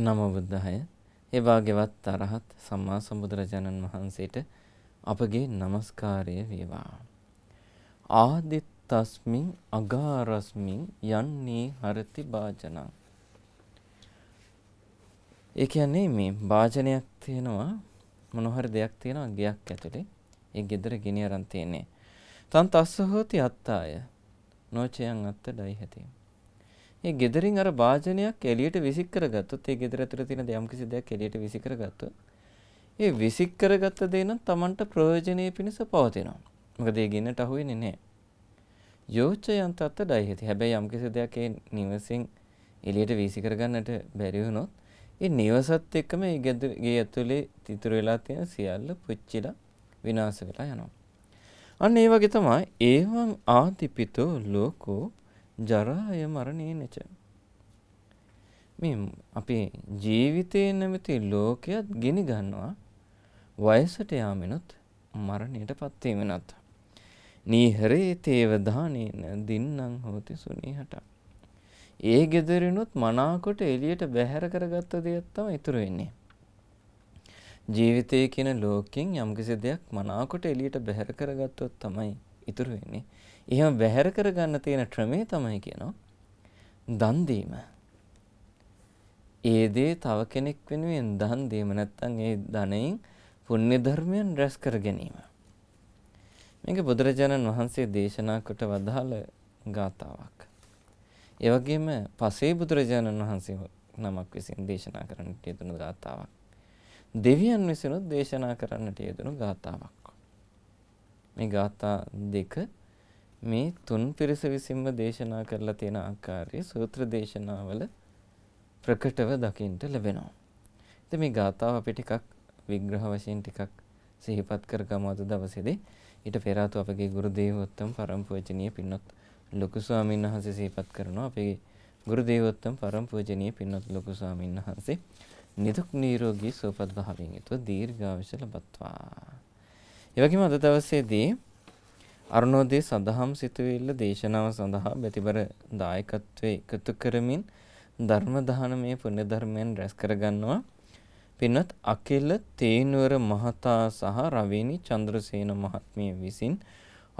නමෝ බුද්ධාය. ඒ වාගේවත් අරහත් සම්මා සම්බුදුරජාණන් වහන්සේට අපගේ নমස්කාරය වේවා. ආදිත්තස්මින් අගාරස්මින් යන්නේ හරති වාචනං. ඒ කියන්නේ මේ වාචනයක් තියෙනවා මොන හරි දෙයක් තියෙනවා ගයක් ඇතුලේ. ඒ gedara ගෙන අරන් තියෙන්නේ. තන් තස්ස හෝති අත්තාය. නොචයන් අත්ත ඩයි හැතේ. ඒ gederin අර වාජනයක් එළියට විසික් කරගත්තොත් ඒ gedera ඇතුළේ තියෙන යම් කිසි දෙයක් එළියට විසික් කරගත්තොත් ඒ විසික් කරගත්ත දේ නම් Tamanට ප්‍රයෝජනෙ පිණිස පවතිනවා. මොකද ඒ ගින්නට අහු වෙන්නේ නැහැ. යෝචයන් තත්ත ඩයිහෙති. හැබැයි යම් කිසි දෙයක් ඒ නිවසින් එළියට වීසි කරගන්නට බැරි වුණොත් ඒ නිවසත් එක්කම ඒ ගේ ඇතුලේ තිතුරු වෙලා තියෙන සියල්ල පුච්චිලා විනාශ වෙලා යනවා. අන්න ඒ වගේ තමයි ඒවං ආතිපිතෝ ලෝකෝ ජරාය මරණේ නැච. මේ අපේ ජීවිතය නැමති ලෝකයත් ගෙන ගන්නවා වයසට යාමෙනුත් මරණයට පත්වීමෙනත්. නීහරේ තේවධානයන දින්නම් හෝති සුනීහට. ඒ ගෙදරිනුත් මනාකොට එලියට බැහැර කරගත්ත දෙයක්ත්තම ඉතුරු වෙන්නේ. ජීවිතය කියන ලෝකින් යම්කිසි දෙයක් මනාකොට එලියට බැහැර කරගත්තොත් තමයි ඉතුරු වෙන්නේ. එහෙම බැහැර කරගන්න තියෙන ක්‍රමය තමයි කියනවා දන් දීම. ඒ දේ තව කෙනෙක් වෙනුවෙන් දන් දීම නැත්නම් ඒ ධනයෙන් පුණ්‍ය ධර්මයන් රැස් කර ගැනීම. මේක බුදුරජාණන් වහන්සේ දේශනා කොට වදාළ ගාතාවක්. ඒ වගේම පසේ බුදුරජාණන් වහන්සේ නමක් විසින් දේශනා කරන්නට යෙදුණු ගාතාවක්. දෙවියන් විසිනුත් දේශනා කරන්නට යෙදුණු ගාතාවක්. මේ ගාථා දෙක මේ තුන් පිරිස විසින්ම දේශනා කරලා තියෙන ආකාරය සූත්‍ර දේශනාවල ප්‍රකටව දකින්ට ලැබෙනවා. ඉතින් මේ ගාථාව අපි ටිකක් විග්‍රහ වශයෙන් ටිකක් සිහිපත් කරගමු අද දවසේදී. ඊට පෙර ආතු අපගේ ගුරු දේවෝත්තම පරම්පූජනීය පින්වත් ලොකු ස්වාමීන් වහන්සේ සිහිපත් කරනවා. අපේ ගුරු දේවෝත්තම පරම්පූජනීය පින්වත් ලොකු ස්වාමීන් වහන්සේ නිදුක් නිරෝගී සුවපත් භාවයෙන් යුතුව දීර්ඝායුෂ ලබත්වා. ඒ වගේම අද දවසේදී අරුණෝදේ සදහම් සිතුවිල්ල දේශනාව සඳහා බැතිබර දායකත්වයේ එකතු කරමින් ධර්ම දානමය පුණ්‍ය ධර්මයෙන් රැස් කරගන්නවා පින්වත් අකිල තේනුවර මහතා සහ රවීනි චන්ද්‍රසේන මහත්මිය විසින්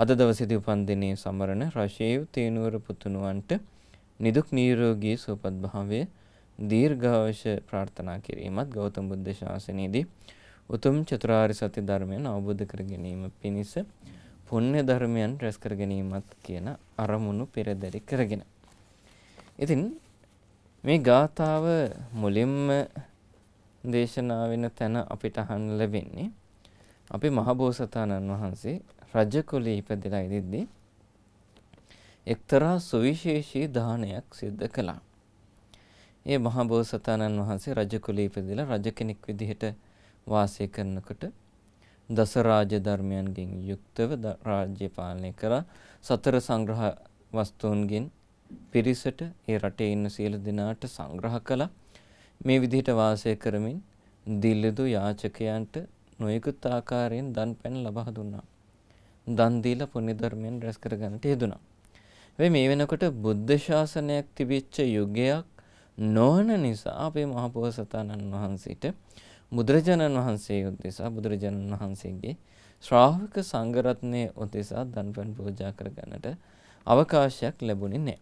අද දවසේදී උපන් දිනේ සමරන රෂේව් තේනුවර පුතුණුවන්ට නිදුක් නිරෝගී සුවපත් භාවය දීර්ඝායුෂ ප්‍රාර්ථනා කිරීමත් ගෞතම බුද්ධ ශාසනයේදී උතුම් චතුරාර්ය සත්‍ය ධර්මයෙන් අවබෝධ කර ගැනීම පිණිස පුණ්‍ය ධර්මයන් රැස් කර ගැනීමත් කියන අරමුණු පෙරදරි කරගෙන. ඉතින් මේ ගාථාව මුලින්ම දේශනා වෙන තැන අපිට අහන්න ලැබෙන්නේ අපි මහබෝසතාණන් වහන්සේ රජ කුලේ ඉපදලා ඉදිද්දී එක්තරා සුවිශේෂී දානයක් සිද්ධ කළා. ඒ මහබෝසතාණන් වහන්සේ රජ කුලේ ඉපදලා රජ කෙනෙක් විදිහට වාසය කරනකොට දස රාජ්‍ය ධර්මයන්ගෙන් යුක්තව රාජ්‍ය පාලනය කරා සතර සංග්‍රහ වස්තුන්ගෙන් පිරිසට ඒ රටේ ඉන්න සියලු දෙනාට සංග්‍රහ කළා මේ විදිහට වාසය කරමින් දිල්ලිදු යාචකයන්ට නොයෙකුත් ආකාරයෙන් දන් පැන් ලබා දුන්නා දන් දීලා පුණ්‍ය ධර්මයෙන් රැස් කර ගන්නට යෙදුණා වෙයි මේ වෙනකොට බුද්ධ ශාසනයක් තිබිච්ච යුගයක් නොවන නිසා අපේ මහ පොහොසතාණන් වහන්සේට බුදුරජාණන් වහන්සේ උදෙසා බුදුරජාණන් වහන්සේගේ ශ්‍රාවක සංඝරත්නය උදෙසා දන්පන් පූජා කරගන්නට අවකාශයක් ලැබුණේ නැහැ.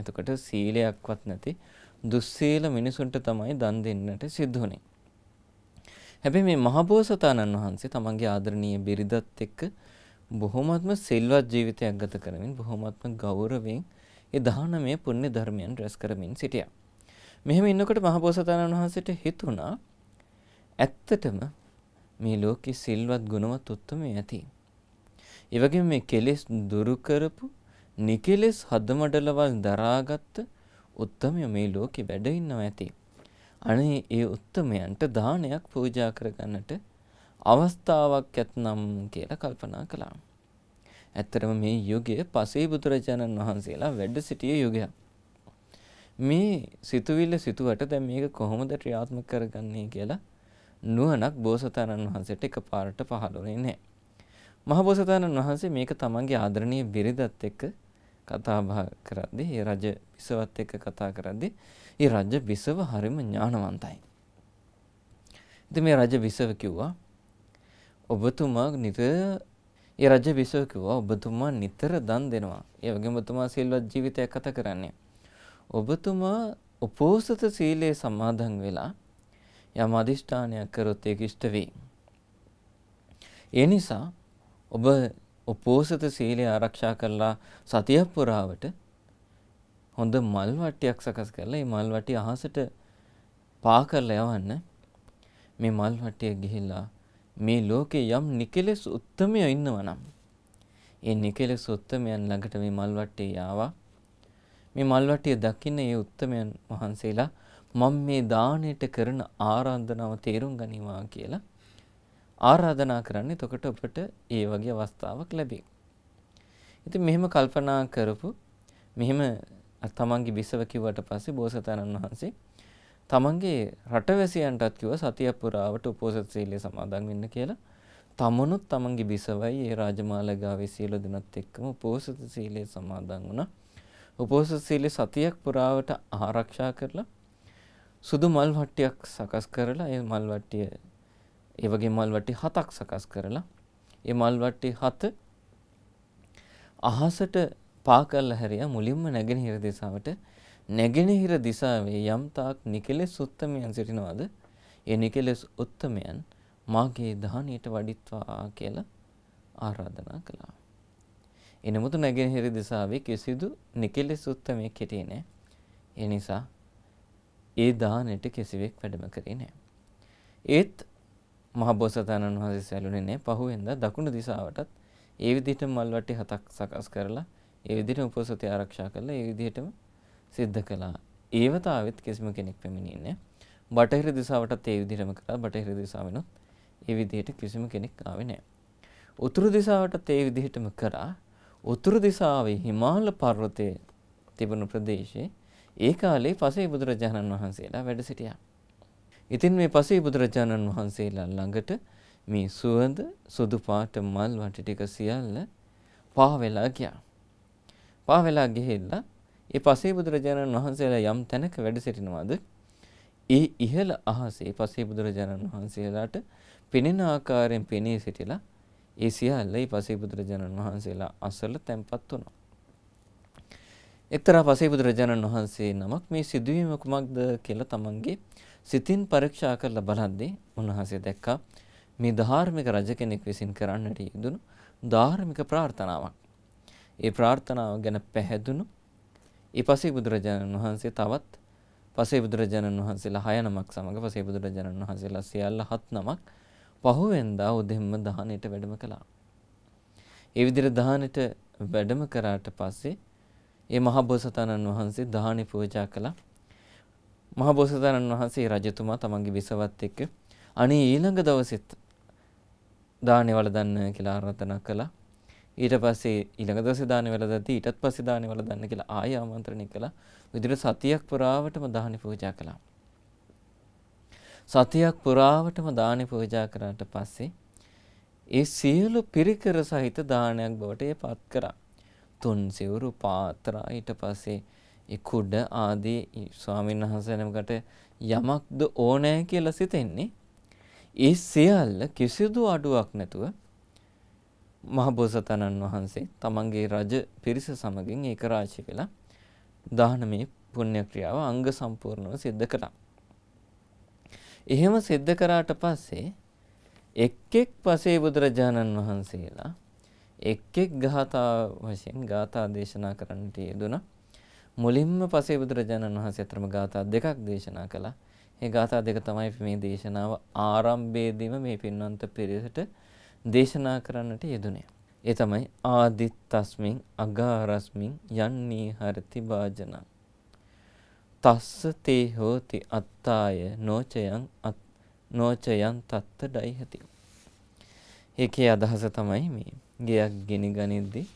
එතකොට සීලයක්වත් නැති දුස්සීල මිනිසුන්ට තමයි දන් දෙන්නට සිද්ධ වුනේ. හැබැයි මේ මහබෝසතාණන් වහන්සේ තමන්ගේ ආදරණීය බිරිඳත් එක්ක බොහොමත්ම සිල්වත් ජීවිතයක් ගත කරමින් බොහොමත්ම ගෞරවයෙන් ඒ දානමය පුණ්‍ය ධර්මයන් රැස් කරමින් සිටියා. මෙහෙම ඉන්නකොට මහබෝසතාණන් වහන්සේට හිතුණා ඇත්තටම මේ ලෝකෙ සිල්වත් ගුණවත් උත්තමය ඇති. ඒවගේ මේ කෙලෙස් දුරුකරපු නිකෙලෙස් හදමඩලවල් දරාගත්ත උත්තමය මේ ලෝකෙ වැඩඉන්නව ඇති. අනේ ඒ උත්තමයන්ට දානයක් පූජා කරගන්නට අවස්ථාවක් ඇත්නම් කියලා කල්පනා කළා. ඇත්තරම මේ යුගය පසේ බුදුරජාණන් වහන්සේලා වැඩ සිටිය යුගයක්. මේ සිතුවිල්ල සිතුවට දැන් මේක කොහොමද ක්‍රියාත්මක කරගන්නේ කියලා නුවණක් බෝසතාණන් වහන්සේට එකපාරට පහළුනේ නැහැ. මහබෝසතාණන් වහන්සේ මේක තමන්ගේ ආදරණීය බිරිඳත් එක්ක කතා බහ කරද්දී, ඒ රජ බිසවත් එක්ක කතා කරද්දී, ඒ රජ බිසව හරිම ඥානවන්තයි. ඉතින් මේ රජ බිසව කිව්වා ඔබතුමා නිතර ඒ රජ බිසව කිව්වා ඔබතුමා නිතර දන් දෙනවා. ඒ වගේම ඔබතුමා සිල්වත් ජීවිතයක් ගත කරන්නේ. ඔබතුමා උපෝසත සීලයේ සමාදන් වෙලා යම් අදිෂ්ඨානයක් කරොත් ඒක ඉෂ්ට වෙයි. ඒ නිසා ඔබ උපෝසත සීලය ආරක්ෂා කරලා සතිය පුරාවට හොඳ මල් වට්ටියක් සකස් කරලා මේ මල් වට්ටිය අහසට පා කරලා යවන්න මේ මල් වට්ටිය ගිහිල්ලා මේ ලෝකේ යම් නිකලෙස් උත්තමය ඉන්නවා නම් ඒ නිකලෙස් උත්තමයන් ළඟට මේ මල් වට්ටිය ආවා මේ මල් වට්ටිය දකින්න ඒ උත්තමයන් වහන්සේලා මම මේ දාණයට කරන ආරාධනාව තේරුම් ගනිවා කියලා ආරාධනා කරන්නේ එතකොට ඔබට ඒ වගේ අවස්ථාවක් ලැබේ. ඉතින් මෙහෙම කල්පනා කරපු මෙහෙම තමන්ගේ විසව කිව්වට පස්සේ බෝසතාණන් වහන්සේ තමන්ගේ රටවැසියන්ටත් කිව්වා සතිය පුරාවට උපෝසත් සීලය සමාදන් වෙන්න කියලා. තමනුත් තමන්ගේ විසවයි ඒ රාජමාලගාවේ සියලු දෙනත් එක්කම උපෝසත සීලය සමාදන් වුණා. උපෝසත සීලය සතියක් පුරාවට ආරක්ෂා කරලා සුදු මල් වට්ටියක් සකස් කරලා ඒ මල් වට්ටිය ඒ වගේ මල් වට්ටි හතක් සකස් කරලා ඒ මල් වට්ටි හත අහසට පා කරලා හැරියා මුලින්ම නැගෙනහිර දිසාවට නැගෙනහිර දිසාවේ යම් තාක් නිකලෙස් උත්තමයන් සිටිනවාද ඒ නිකලෙස් උත්තමයන් මාගේ දහනියට වඩිත්වා කියලා ආරාධනා කළා. එනමුතු නැගෙනහිර දිසාවේ කිසිදු නිකලෙස් උත්තමයෙක් හිටියේ නැහැ. ඒ නිසා ඒ දානෙට කිසිවෙක් වැඩම කරේ නෑ. ඒත් මහබෝසතාණන් වහන්සේ සැලුනේ නෑ පහුවෙන්දා දකුණු දිසාවටත් ඒ විදිහට මල්වට්ටි හතක් සකස් කරලා ඒ විදිහට උපසති ආරක්ෂා කරලා ඒ විදිහටම සිද්ධ කළා. ඒවතාවෙත් කිසිම කෙනෙක් පැමිණින්නේ බටහිර දිසාවටත් ඒ විදිහටම කරා බටහිර දිසාවෙනුත් ඒ විදිහට කිසිම කෙනෙක් ආවේ නැහැ. උතුරු දිසාවටත් ඒ විදිහටම කරා. උතුරු දිසාවේ හිමාල පර්වතයේ තිබුණු ප්‍රදේශයේ ඒ කාලේ පසේ බුදුරජාණන් වහන්සේලා වැඩ සිටියා. ඉතින් මේ පසේ බුදුරජාණන් වහන්සේලා ළඟට මේ සුවඳ සුදු පාට මල් වටි ටික සියල්ල පහ වෙලා ගියා. පහ වෙලා ගිහිල්ලා ඒ පසේ බුදුරජාණන් වහන්සේලා යම් තැනක වැඩ සිටිනවාද ඒ ඉහළ අහසේ පසේ බුදුරජාණන් වහන්සේලාට පෙනෙන ආකාරයෙන් පෙනී සිටිලා ඒ සියල්ල ඒ පසේ බුදුරජාණන් වහන්සේලා අසල තැන්පත් වුණා. එක්තරා පසේ බුදුරජාණන් වහන්සේ නමක් මේ සිදුවීම කුමක්ද කියලා තමන්ගේ සිතින් පරීක්ෂා කරලා බලද්දී උන්වහන්සේ දැක්කා මේ ධාර්මික රජ කෙනෙක් විසින් කරන්නට යෙදුණු ධාර්මික ප්‍රාර්ථනාවක්. ඒ ප්‍රාර්ථනාව ගැන පැහැදුණු ඒ පසේ බුදුරජාණන් වහන්සේ තවත් පසේ බුදුරජාණන් වහන්සේලා හය නමක් සමඟ පසේ බුදුරජාණන් වහන්සේලා සියල්ල හත් නමක් පහුවෙන්දා උදෙම්ම දාහනයට වැඩම කළා. ඒ විදිහට දාහනට වැඩම කරාට පස්සේ ඒ මහ බෝසතාණන් වහන්සේ දහණි පූජා කළා. මහ බෝසතාණන් වහන්සේ රජතුමා තමන්ගේ විසවත් එක්ක අනේ ඊළඟ දවසෙත් දානේ වළඳන්න කියලා ආරාධනා කළා. ඊට පස්සේ ඊළඟ දවසේ දානේ වළඳද්දී ඊටත් පස්සේ දානේ වළඳන්න කියලා ආය ආමන්ත්‍රණය කළා. විදිහට සතියක් පුරාවටම දානේ පූජා කළා. සතියක් පුරාවටම දානි පූජා කරාට පස්සේ ඒ සියලු පිරිකර සහිත දානයක් බවට ඒ පත් කරා. තුන් සිවුරු පාත්‍රා ඊට පස්සේ කුඩ ආදී ස්වාමීන් වහන්සේනමකට යමක්ද ඕනෑ කියලා සිතෙන්නේ ඒ සියල්ල කිසිදු අඩුවක් නැතුව මහබෝසතනන් වහන්සේ තමන්ගේ රජ පිරිස සමගින් ඒක රාශි කළා දානමය පුණ්‍ය ක්‍රියාව අංග සම්පූර්ණව සිද්ධ කළා. එහෙම සිද්ධ කරාට පස්සේ එක් එක් පසේ බුදුරජාණන් වහන්සේලා එක් එක් ගාථා වශයෙන් ගාථා දේශනා කරන්නට යෙදුණා. මුලින්ම පසේ බුදුරජාණන් වහන්සේ අතරම ගාථා දෙකක් දේශනා කළා. ඒ ගාථා දෙක තමයි මේ දේශනාව ආරම්භයේදීම මේ පින්වන්ත පිරිසට දේශනා කරන්නට යෙදුනේ. ඒ තමයි ආදිත්තස්මින් අගාරස්මින් යන්නේ හරති වාජනං. තස්ස තේ හෝති අත්තාය නොචයන් නොචයන් තත්ත ඩයිහති. ඒකේ අදහස තමයි මේ ගෙයක් ගෙන ගනිද්දී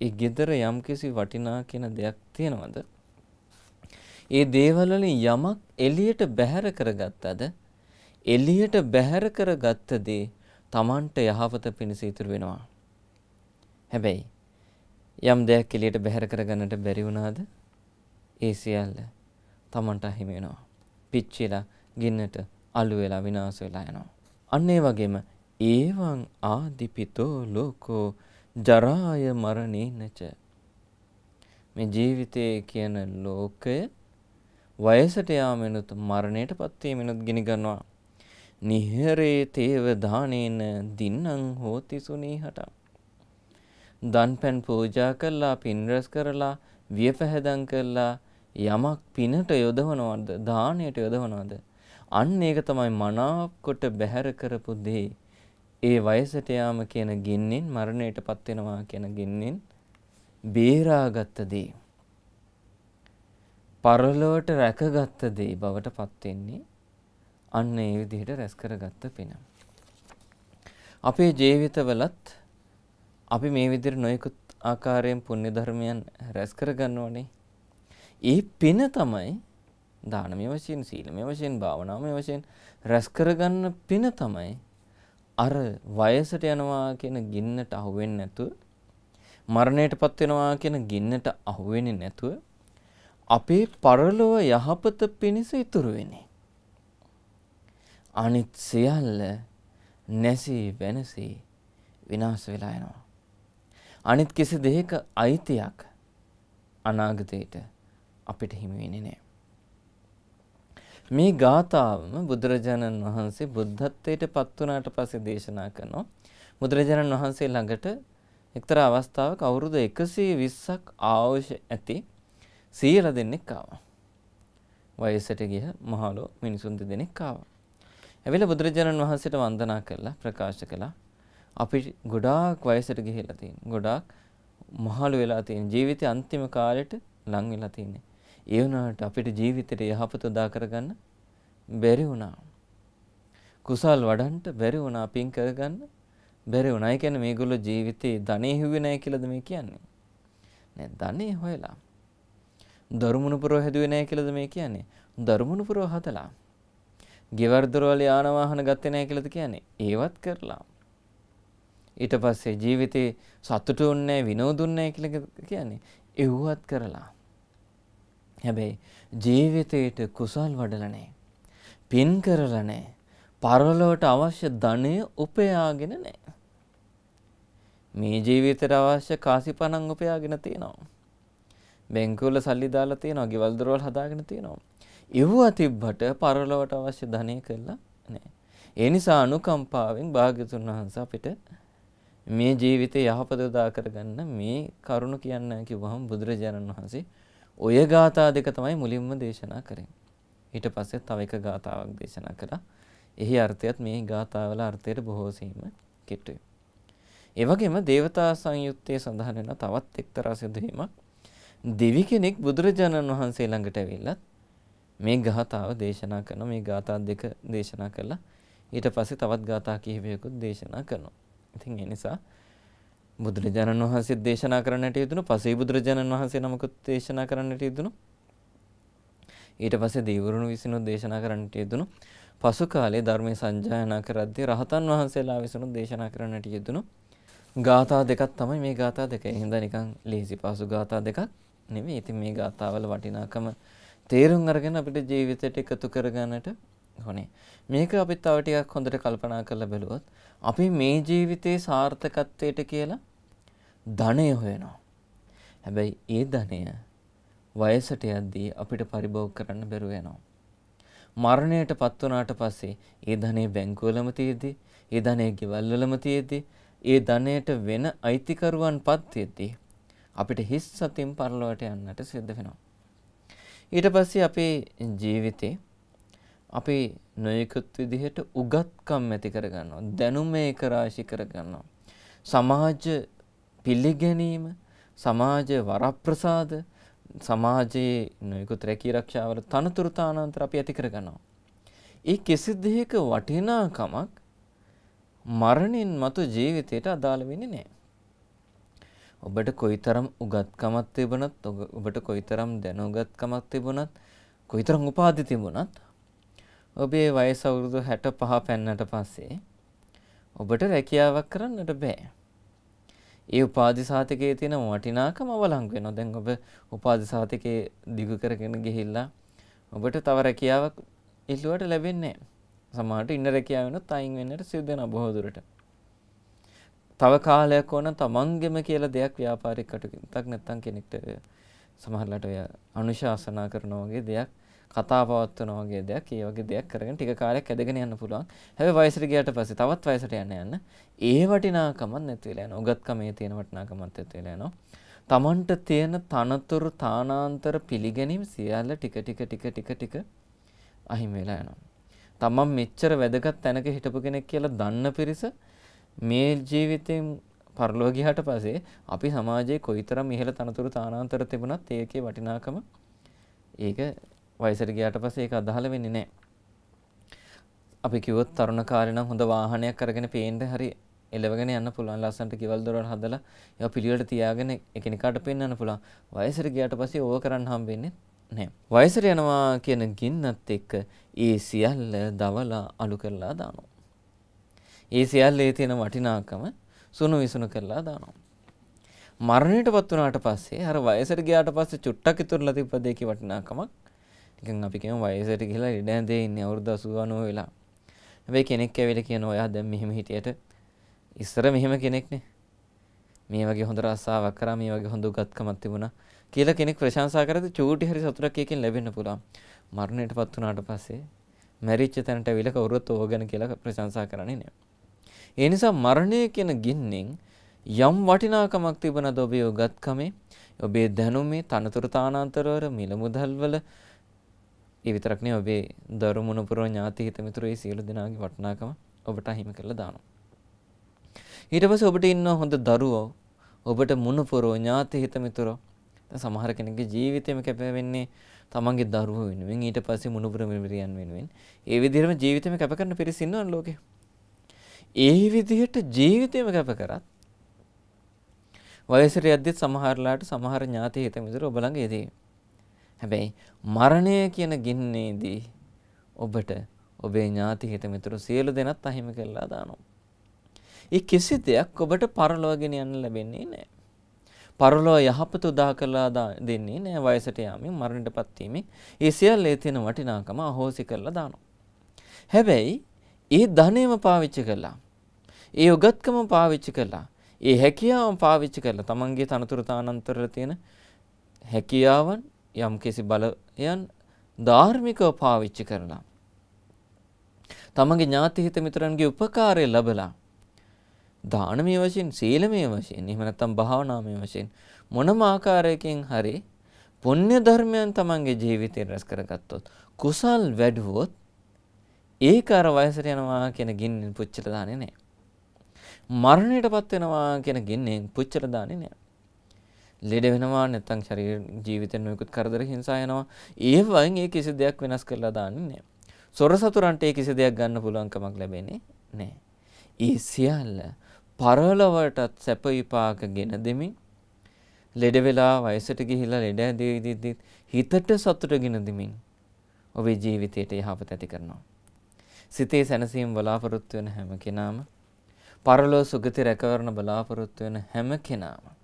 ඒ ගෙදර යම්කිසි වටිනා කියන දෙයක් තියෙනවද? ඒ දේවල් යමක් එළියට බැහැර කරගත්තද? එළියට බැහැර කරගත්ත දේ Tamanට යහපත පිණිස ඉතුරු වෙනවා. හැබැයි යම් දෙයක් එළියට බැහැර කරගන්නට බැරි වුණාද? ඒ සියල්ල Tamanට හිමි වෙනවා. පිච්චිලා ගින්නට අළු වෙලා විනාශ වෙලා යනවා. අන්න ඒ වගේම ඒවං ආදිපිතෝ ලෝකෝ ජරාය මරණේනච මේ ජීවිතය කියන ලෝකය වයසට යාමෙනුත් මරණයට පත්වීමෙනුත් ගිනි ගන්නවා නිහරේ තේව දානේන දින්නම් හෝති සුනීහට දන්පැන් පූජා කළා පින් රැස් කරලා වියපැහැදම් කළා යමක් පිනට යොදවනවද දාණයට යොදවනවද අන්න ඒක තමයි මනාවකට බැහැර කරපු දේ ඒ වයසට යාම කියන ගින්නෙන් මරණයටපත් වෙනවා කියන ගින්නෙන් බේරාගත් දේ පරලොවට රැකගත් දේ බවටපත් වෙන්නේ අන්න ඒ විදිහට රැස් කරගත්ත පින. අපේ ජීවිතවලත් අපි මේ විදිහට නොයෙකුත් ආකාරයෙන් පුණ්‍ය ධර්මයන් රැස් කරගන්නවනේ. ඒ පින තමයි දානමය වශයෙන්, සීලමය වශයෙන්, භාවනාමය වශයෙන් රැස් කරගන්න පින තමයි අර වයසට යනවා කියන ගින්නට අහුවෙන්නේ නැතුව මරණයටපත් වෙනවා කියන ගින්නට අහුවෙන්නේ නැතුව අපේ පරලොව යහපත පිණිස ඉතුරු වෙන්නේ. අනිත් සියල්ල නැසී වෙනසී විනාශ වෙලා යනවා. අනිත් කිසි දෙයක අයිතියක් අනාගතයට අපිට හිමි වෙන්නේ නැහැ. මේ ගාථාවම බුදුරජාණන් වහන්සේ බුද්ධත්වයට පත් වුණාට පස්සේ දේශනා කරනවා. බුදුරජාණන් වහන්සේ ළඟට එක්තරා අවස්ථාවක අවුරුදු 120ක් ආයුෂ ඇති සීර දෙන්නෙක් ආවා. වයසට ගිය මහලු මිනිසුන් දෙදෙනෙක් ආවා. ඇවිල්ලා බුදුරජාණන් වහන්සේට වන්දනා කළා ප්‍රකාශ කළා. අපි ගොඩාක් වයසට ගිහිලා තියෙන. ගොඩාක් මහලු වෙලා තියෙන. ජීවිතේ අන්තිම කාලෙට ලං වෙලා තියෙන්නේ. ඒ වුණාට අපිට ජීවිතේට යහපත උදා කරගන්න බැරි වුණා. කුසල් වඩන්ට බැරි වුණා පින් කරගන්න බැරි වුණා. ඒ කියන්නේ මේගොල්ලෝ ජීවිතේ ධනෙ හිව්වේ නැහැ කියලාද මේ කියන්නේ? නෑ ධනෙ හොයලා. දරුමුණු පුරව හැදුවේ නැහැ කියලාද මේ කියන්නේ? දරුමුණු පුරව හදලා. ගෙවර දොරවල යාන වාහන ගත්තේ නැහැ කියලාද කියන්නේ? ඒවත් කරලා. ඊට පස්සේ ජීවිතේ සතුටු වෙන්නේ නැහැ විනෝදුන්නේ නැහැ කියලා කියන්නේ. ඒවත් කරලා. හැබැයි ජීවිතයට කුසල් වඩලා නැහැ. පින් කරලා නැහැ. පරලොවට අවශ්‍ය ධනය උපයාගෙන නැහැ. මේ ජීවිතයට අවශ්‍ය කාසි පණන් උපයාගෙන තියෙනවා. බැංකුවල සල්ලි දාලා තියෙනවා, ගෙවල් දොරවල් හදාගෙන තියෙනවා. ඉවුව තිබ්බට පරලොවට අවශ්‍ය ධනය කළා නැහැ. ඒ නිසා අනුකම්පාවෙන් භාග්‍යතුන් වහන්සේ අපිට මේ ජීවිතය යහපත උදා කරගන්න මේ කරුණ කියන්න කිව්වහම බුදුරජාණන් වහන්සේ ඔය ගාථා දෙක තමයි මුලින්ම දේශනා කරන්නේ. ඊට පස්සේ තව එක ගාථාවක් දේශනා කළා. එහි අර්ථයත් මේ ගාථාවල අර්ථයට බොහෝ සීම කිට්ටුයි. ඒ වගේම දේවතා සංයුත්තේ සඳහන් වෙන තවත් එක්තරා සිදුවීමක් දෙවි කෙනෙක් බුදුරජාණන් වහන්සේ ළඟට ඇවිල්ලා මේ ගාථාව දේශනා කරන මේ ගාථා දෙක දේශනා කළා. ඊට පස්සේ තවත් ගාථා කිහිපයකුත් දේශනා කරනවා. ඉතින් ඒ නිසා බුදුරජාණන් වහන්සේ දේශනා කරන්නට යෙදුණු පසේ බුදුරජාණන් වහන්සේ නමකුත් දේශනා කරන්නට යෙදුණු ඊට පස්සේ දීවරුණු විසිනු දේශනා කරන්නට යෙදුණු පසු කාලේ ධර්මයේ සංජායනා කරද්දී රහතන් වහන්සේලා විසිනු දේශනා කරන්නට යෙදුණු ගාථා දෙකක් තමයි මේ ගාථා දෙක. එහෙනම් නිකන් ලේසි පහසු ගාථා දෙකක් නෙමෙයි. ඉතින් මේ ගාථාවල වටිනාකම තේරුම් අරගෙන අපිට ජීවිතයට එකතු කරගන්නට හොනේ. මේක අපි තව ටිකක් හොඳට කල්පනා කරලා බැලුවොත් අපි මේ ජීවිතේ සාර්ථකත්වයට කියලා ධනය හොයනවා. හැබැයි ඒ ධනය වයසට යද්දී අපිට පරිභෝග කරන්න බැරුව යනවා. මරණයට පත් වුණාට පස්සේ ඒ ධනෙ බැංකුවලම තියෙද්දි, ඒ ධනෙ ගෙවල් වලම තියෙද්දි, ඒ ධනයට වෙන අයිතිකරුවන් පත් තියෙද්දී අපිට හිස් සතින් පරලොවට යන්නට සිද්ධ වෙනවා. ඊට පස්සේ අපේ ජීවිතේ අපි නොයෙකුත් විදිහට උගත්කම් ඇති කරගන්නවා. දැනුම ඒක රාශි කරගන්නවා. සමාජ පිළිගැනීම, සමාජ වරප්‍රසාද, සමාජයේ නොයෙකුත් රැකී ආරක්ෂාවල තනතුරු තානාන්තර අපි ඇති කරගන්නවා. ඒ කිසි දෙයක වටිනාකමක් මරණින් මතු ජීවිතයට අදාළ වෙන්නේ නැහැ. ඔබට කොයිතරම් උගත්කමක් තිබුණත් ඔබට කොයිතරම් දැනුගත්කමක් තිබුණත් කොයිතරම් උපාධි තිබුණත් ඔබේ වයස අවුරුදු 65 පැන්නට පස්සේ ඔබට රැකියාවක් කරන්නට බෑ. ඒ උපාධි සාධකයේ තියෙන වටිනාකම අවලංගු වෙනවා. දැන් ඔබ උපාධි සාධකයේ දිගු කරගෙන ගිහිල්ලා ඔබට තව රැකියාවක් ඉල්ලුවට ලැබෙන්නේ නැහැ. සමහරට ඉන්න රැකියාව වෙනුත් අයින් වෙන්නට සිදු වෙනවා බොහෝ දුරට. තව කාලයක් ඕන තමන්ගෙම කියලා දෙයක් ව්‍යාපාරික කටයුත්තක් නැත්තම් කෙනෙක්ට සමහරලාට ඔය අනුශාසනා කරනවා වගේ දෙයක් කතා පවත්වන වගේ දෙයක් ඒ වගේ දෙයක් කරගෙන ටික කාලයක් ඇදගෙන යන්න පුළුවන් හැබැයි වයසට ගියට පස්සේ තවත් වයසට යන්න යන්න ඒ වටිනාකමත් නැති වෙලා යනවා උගත්කමේ තියෙන වටිනාකමත් නැති වෙලා යනවා තමන්ට තියෙන තනතුරු තානාන්තර පිළිගැනීම් සියල්ල ටික ටික ටික ටික ටික අහිමි වෙලා යනවා තමන් මෙච්චර වැදගත් තැනක හිටපු කෙනෙක් කියලා දන්න පිරිස මේ ජීවිතයෙන් පරලෝ ගියාට පස්සේ අපි සමාජයේ කොයිතරම් ඉහළ තනතුරු තානාන්තර තිබුණත් ඒකේ වටිනාකම ඒක වයසට ගියාට පස්සේ ඒක අදාළ වෙන්නේ නැහැ. අපි කිව්වොත් තරුණ කාලේ නම් හොඳ වාහනයක් අරගෙන පේන්න හරි එලවගෙන යන්න පුළුවන් ලස්සන්ට ගෙවල් දොරවල් හදලා ඒවා පිළිවෙලට තියාගෙන එකිනෙකාට පෙන්වන්න පුළුවන්. වයසට ගියාට පස්සේ ඕව කරන්න හම්බෙන්නේ නැහැ. වයසට යනවා කියන ගින්නත් එක්ක ඒ සියල්ල දවලා අලු කරලා දානවා. ඒ සියල්ලේ තියෙන වටිනාකම සුණු විසුණු කරලා දානවා. මරණයටපත් වුණාට පස්සේ අර වයසට ගියාට පස්සේ චුට්ටක් ඉතුරුලා තිබ්බ දෙකේ වටිනාකමක් නිකන් අපි කියමු වයසට ගිහලා ඉඩ ඇඳේ ඉන්නේ අවුරුදු 80 වෙලා. හැබැයි කෙනෙක් ඇවිල්ලා කියනවා ඔයා දැන් මෙහෙම හිටියට ඉස්සර මෙහෙම කෙනෙක්නේ. මේ වගේ හොඳ රස්සාවක් කරා මේ වගේ හොඳ උගත්කමක් තිබුණා කියලා කෙනෙක් ප්‍රශංසා කරද්දී චූටි හරි සතුටක් එකකින් ලැබෙන්න පුළුවන්. මරණයටපත් වුණාට පස්සේ මැරිච්ච තැනට ඇවිල්ලා කවුරුත් ඕගන කියලා ප්‍රශංසා කරන්නේ නෑ. ඒ නිසා මරණය කියන ගින්නෙන් යම් වටිනාකමක් තිබනද ඔබේ උගත්කමේ ඔබේ දැනුමේ තනතුරු තානාන්තරවල මිල මුදල්වල ඒ විතරක් නෙවෙයි ඔබේ දරු මුණුපුරෝ ඥාති හිත මිතුරු ඒ සියලු දෙනාගේ වටිනාකම ඔබට අහිමි කරලා දානවා. ඊට පස්සේ ඔබට ඉන්න හොඳ දරුවෝ ඔබට මුණුපුරෝ ඥාති හිත මිතුරෝ සමහර කෙනෙක්ගේ ජීවිතේම කැප වෙන්නේ තමන්ගේ දරුවෝ වෙනුවෙන් ඊට පස්සේ මුණුපුර මිතුරියන් වෙනුවෙන් ඒ විදිහටම ජීවිතේම කැප කරන පිරිස ඉන්නවනේ ලෝකේ. ඒ විදිහට ජීවිතේම කැප කරත් වයසට යද්දිත් සමහරලාට සමහර ඥාති හිතමිතුරු ඔබ ළඟ එදී හැබැයි මරණය කියන ගින්නේදී ඔබට ඔබේ ඥාති හිත මිතුරු සියලු දෙනත් අහිමි කරලා දානවා. ඒ කිසි දෙයක් ඔබට පරලෝකගෙන යන්න ලැබෙන්නේ නැහැ. පරලෝ යහපත උදා කරලා දෙන්නේ නැහැ වයසට යාමෙන් මරණයටපත් වීමෙන්. ඒ සියල්ලේ තියෙන වටිනාකම අහෝසි කරලා දානවා. හැබැයි ඒ ධනෙම පාවිච්චි කළා. ඒ උගත්කම පාවිච්චි කළා. ඒ හැකියාවම පාවිච්චි කරලා තමන්ගේ තනතුරු තානන්තරල තියෙන හැකියාවන් යම් කිසි බලයන් ධාර්මිකව පාවිච්චි කරලා තමගේ ඥාති හිත මිතුරන්ගේ උපකාරය ලැබලා දානමය වශයෙන් සීලමය වශයෙන් එහෙම නැත්නම් භාවනාමය වශයෙන් මොනම ආකාරයකින් හරි පුණ්‍ය ධර්මයන් තමන්ගේ ජීවිතයෙන් රැස් කරගත්තොත් කුසල් වැඩුවොත් ඒක අර වයසට යනවා කියන ගින්නෙන් පුච්චලා දාන්නේ නැහැ මරණයටපත් වෙනවා කියන ගින්නෙන් පුච්චලා දාන්නේ නැහැ ලෙඩ වෙනවා නැත්නම් ශරීර ජීවිතේ නොයෙකුත් කරදර හිංසා යනවා. ඒ වයින් ඒ කිසි දෙයක් වෙනස් කරලා දාන්නේ නැහැ. සොර සතුරන්ට ඒ කිසි දෙයක් ගන්න පුළුවන්කමක් ලැබෙන්නේ නැහැ. ඒ සියල්ල පරලොවටත් සැප විපාක ගෙන දෙමින් ලෙඩ වෙලා වයසට ගිහිලා ලෙඩ ඇදෙවිදිද්දි හිතට සතුට ගෙන දෙමින් ඔබේ ජීවිතයට යහපත ඇති කරනවා. සිතේ සැනසීම බලාපොරොත්තු වෙන හැම කෙනාම පරලෝ සුගති රැකවරණ බලාපොරොත්තු වෙන හැම කෙනාම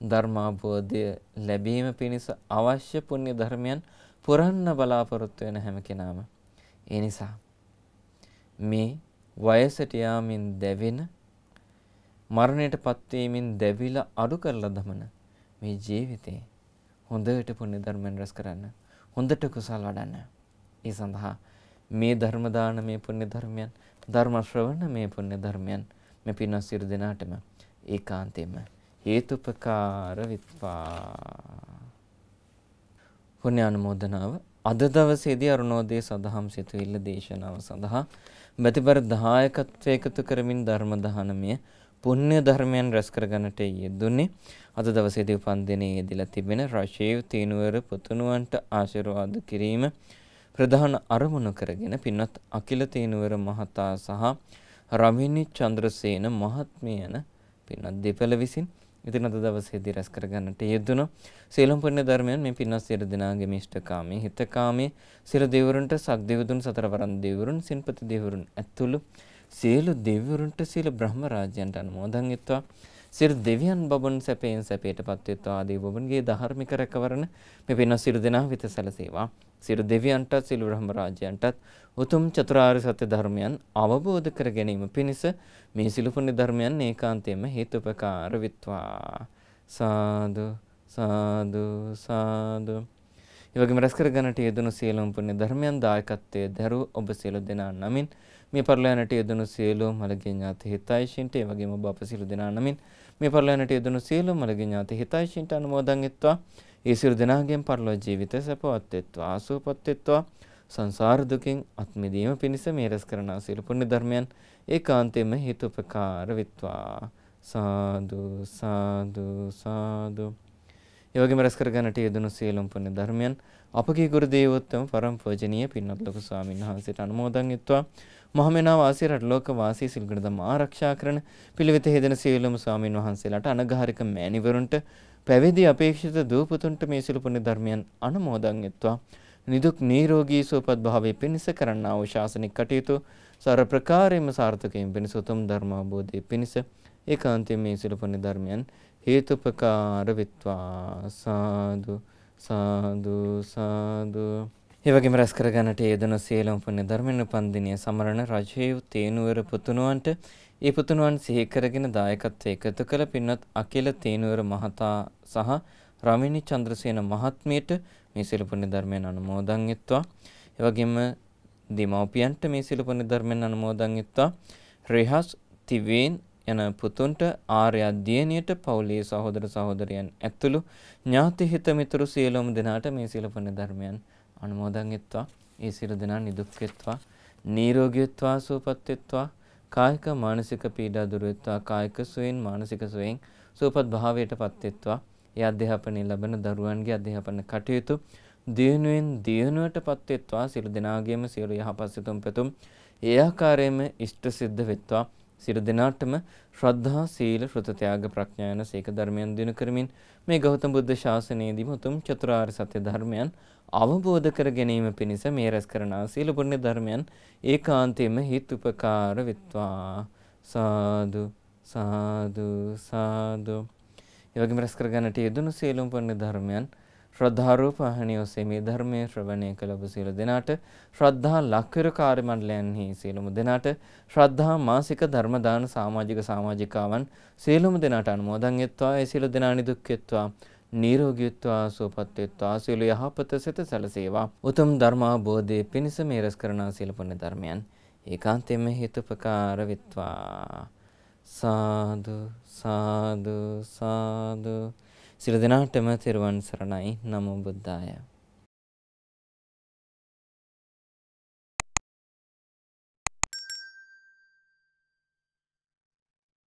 ධර්මාබෝධය ලැබීම පිණිස අවශ්‍ය පුණ්‍ය ධර්මයන් පුරන්න බලාපොරොත්තු වෙන හැම කෙනාම. ඒ නිසා මේ වයසට යාමින් දැවෙන මරණයට පත්වීමෙන් දැවිලා අඩු කරලා දමන මේ ජීවිතේ හොඳට පුණ්‍ය ධර්මෙන් රැස් කරන්න හොඳට කුසල් වඩන්න. ඒ සඳහා මේ ධර්ම දාන මේ පුණ්‍ය ධර්මයන් ධර්ම ශ්‍රවණ මේ පුණ්‍ය ධර්මයන් මේ පින්වත් සියලු දෙනාටම ඒකාන්තයෙන්ම හේතුපකාර විත්වා. පුණ්‍ය අනුමෝදනාව අද දවසේදී අරුණෝදේ සදහම් සිතුවිල්ල දේශනාව සඳහා මෙතිබර දායකත්වය එකතු කරමින් ධර්ම දහනමය පුණ්‍ය ධර්මයන් රැස් කරගන්නට යෙදුනේ අද දවසේදී උපන් දිනයේ යෙදලා තිබෙන රෂේව් තීනුවර පුතුණුවන්ට ආශිර්වාද කිරීම ප්‍රධාන අරමුණු කරගෙන පින්වත් අකිල තීනුවර මහතා සහ රමිනි චන්ද්‍රසේන මහත්මියන පින්වත් දෙපළ විසින් ඉතින් අද දවසේදී රැස් කරගන්නට යෙදුණා. සීලම් පුණ්‍ය ධර්මයන් මේ පින්වත් සියලු දෙනාගේ මිෂ්ඨකාමී, හිතකාමී, සිර දෙවිවරුන්ට, සක් දෙවිවරුන්, සතරවරන් දෙවිවරුන්, සින්පති දෙවිවරුන් ඇතුළු සියලු දෙවිවරුන්ට සීල බ්‍රහ්ම රාජ්‍යයන්ට අනුමෝදන් වෙත්වා. සිර දෙවියන් බබන් සැපයෙන් සැපයට පත්වෙත්වා ආදී බබන්ගේ ධාර්මික රැකවරණ මේ පින්වත් සියලු දෙනා වෙත සැලසේවා. සියලු දෙවියන්ටත් සියලු බ්‍රහ්ම රාජයන්ටත් උතුම් චතුරාර්ය සත්‍ය ධර්මයන් අවබෝධ කර ගැනීම පිණිස මේ සිළු පුණ්‍ය ධර්මයන් ඒකාන්තයෙන්ම හේතුපකාර විත්වා සාදු සාදු සාදු එවැගේම රැස් කර ගන්නට යෙදුණු සියලුම පුණ්‍ය ධර්මයන් දායකත්වයේ දරු ඔබ සියලු දෙනා නමින් මේ පරලයන්ට යෙදුණු සියලුම මළගිය ඥාති හිතයිෂින්ට එවැගේම ඔබ අප සියලු දෙනා නමින් මේ පරලයන්ට යෙදුණු සියලුම මළගිය ඥාති හිතයිෂින්ට අනුමෝදන් වෙත්වා ඒ සියලු දෙනාගෙන් පරලොව ජීවිත සැපවත් වෙත්වා ආසුවපත් වෙත්වා සංසාර දුකෙන් අත් මිදීම පිණිස මේ රැස් කරන සියලු පුණ්‍ය ධර්මයන් ඒකාන්තයෙන්ම හේතු උපකාර වෙත්වා සාදු සාදු සාදු ඒ වගේම රැස් කරගන්නට යෙදුණු සියලුම පුණ්‍ය ධර්මයන් අපගේ ගුරු දේවෝත්තම පරම පූජනීය පින්වත් ලොකු ස්වාමීන් වහන්සේට අනුමෝදන් වෙත්වා මහමෙනා වාසී රටලෝක වාසී සිල්ගුණ දම ආරක්ෂා කරන පිළිවෙත හේදෙන සියලුම ස්වාමීන් වහන්සේලාට අනගහරික මෑණිවරුන්ට පැවිදි අපේක්ෂිත දූපතුන්ට මේ සිළු පුණ්‍ය ධර්මයන් අනුමෝදන් එත්වා නිදුක් නිරෝගී සුවපත් භාවයේ පිණිස කරන්නා වූ ශාසනික කටයුතු සර්ව ප්‍රකාරයෙන්ම සාර්ථකයෙන් පිණිස උතුම් ධර්ම අවබෝධයේ පිණිස ඒකාන්තයෙන් මේ සිළු පුණ්‍ය ධර්මයන් හේතුපකාර වෙත්වා සාදු සාදු සාදු එවගේම රැස් කරගන්නට යෙදෙන සියලුම පුණ්‍ය ධර්මයන් උපන්දිනය සමරන රජයේ තේනුවර පුතුණුවන්ට ඒ පුතුණුවන් සිහි කරගෙන දායකත්වය එකතු කළ පින්වත් අකිල තේනුවර මහතා සහ රමිනි චන්ද්‍රසේන මහත්මියට මේ සියලු පුණ්‍ය ධර්මයන් අනුමෝදන් වෙත්වා. ඒ වගේම දීමෝපියන්ට මේ සියලු පුණ්‍ය ධර්මයන් අනුමෝදන් වෙත්වා. රෙහස් තිවේන් යන පුතුන්ට ආර්ය අධ්‍යයනයට පවුලේ සහෝදර සහෝදරයන් ඇතුළු ඥාති හිත මිතුරු සියලුම දෙනාට මේ සියලු පුණ්‍ය ධර්මයන් අනුමෝදන් වෙත්වා. ඒ සියලු දෙනා නිදුක් වෙත්වා. නිරෝගීත්වා සුවපත් වෙත්වා. කායික මානසික පීඩා දුරවෙත්වා කායික සුවෙන් මානසික සුවෙන් සුවපත් භාවයට පත්වෙත්වා ඒ අධ්‍යාපනය ලබන දරුවන්ගේ අධ්‍යාපන කටයුතු දියුණුවෙන් දියුණුවට පත්වෙත්වා සිළු දෙනාගේම සියලු යහපත් සිතුම් පැතුම් ඒ ආකාරයෙන්ම ඉෂ්ට සිද්ධ වෙත්වා සියලු දෙනාටම ශ්‍රද්ධා සීල ශ්‍රත ත්‍යාග ප්‍රඥා යන සීක ධර්මයන් දිනු කරමින් මේ ගෞතම බුද්ධ ශාසනයේදීම උතුම් චතුරාර්ය සත්‍ය ධර්මයන් අවබෝධ කර ගැනීම පිණිස මේ රැස් කරනා සීල පුණ්‍ය ධර්මයන් ඒකාන්තයෙන්ම හිත් උපකාර වෙත්වා සාදු සාදු සාදු එවැගේම රැස් කර ගන්නට යෙදුණු සීලම් පුණ්‍ය ධර්මයන් ශ්‍රද්ධාරූප වාහිනිය ඔස්සේ මේ ධර්මයේ ශ්‍රවණය කළ ඔබ සියලු දෙනාට ශ්‍රද්ධා ලක්විර කාර්ය මණ්ඩලයන්හි සියලුම දෙනාට ශ්‍රද්ධා මාසික ධර්ම දාන සමාජික සමාජිකාවන් සියලුම දෙනාට අනුමෝදන් වෙත්වා ඒ සියලු දෙනා නිදුක්කෙත්වා නිරෝගීත්වා සුවපත්වෙත්වා සියලු යහපත සිත සැලසේවා උතුම් ධර්මාබෝධයේ පිණිස මේ රැස් කරනා සියලු පුණ්‍ය ධර්මයන් ඒකාන්තයෙන්ම හේතුපකාර වෙත්වා සාදු සාදු සාදු සිර දෙනාටම තෙරුවන් සරණයි නමෝ බුද්ධාය